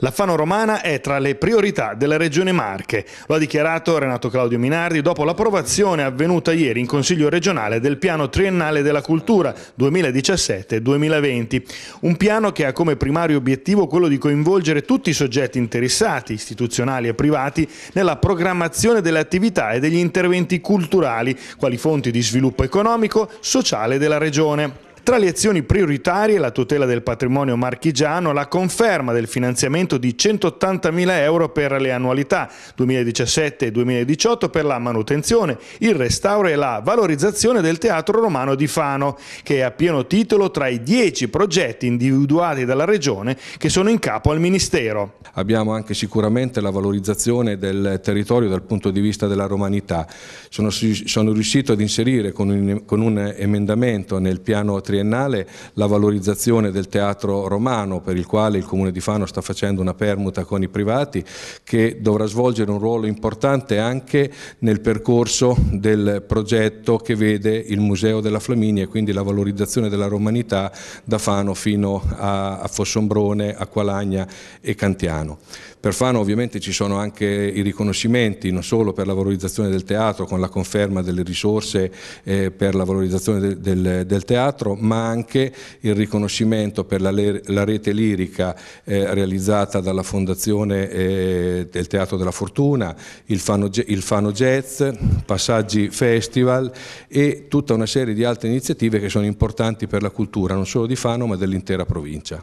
La Fano Romana è tra le priorità della Regione Marche, lo ha dichiarato Renato Claudio Minardi dopo l'approvazione avvenuta ieri in Consiglio regionale del Piano Triennale della Cultura 2017-2020, un piano che ha come primario obiettivo quello di coinvolgere tutti i soggetti interessati, istituzionali e privati, nella programmazione delle attività e degli interventi culturali, quali fonti di sviluppo economico, sociale della Regione. Tra le azioni prioritarie la tutela del patrimonio marchigiano, la conferma del finanziamento di 180.000 euro per le annualità 2017 e 2018 per la manutenzione, il restauro e la valorizzazione del Teatro Romano di Fano, che è a pieno titolo tra i 10 progetti individuati dalla Regione che sono in capo al Ministero. Abbiamo anche sicuramente la valorizzazione del territorio dal punto di vista della romanità. Sono, sono riuscito ad inserire con un, con un emendamento nel piano triennale quadriennale la valorizzazione del teatro romano per il quale il Comune di Fano sta facendo una permuta con i privati che dovrà svolgere un ruolo importante anche nel percorso del progetto che vede il Museo della Flaminia e quindi la valorizzazione della romanità da Fano fino a Fossombrone, a Qualagna e Cantiano. Per Fano ovviamente ci sono anche i riconoscimenti, non solo per la valorizzazione del teatro, con la conferma delle risorse eh, per la valorizzazione de del, del teatro, ma anche il riconoscimento per la, la rete lirica eh, realizzata dalla Fondazione eh, del Teatro della Fortuna, il Fano, il Fano Jazz, Passaggi Festival e tutta una serie di altre iniziative che sono importanti per la cultura, non solo di Fano ma dell'intera provincia.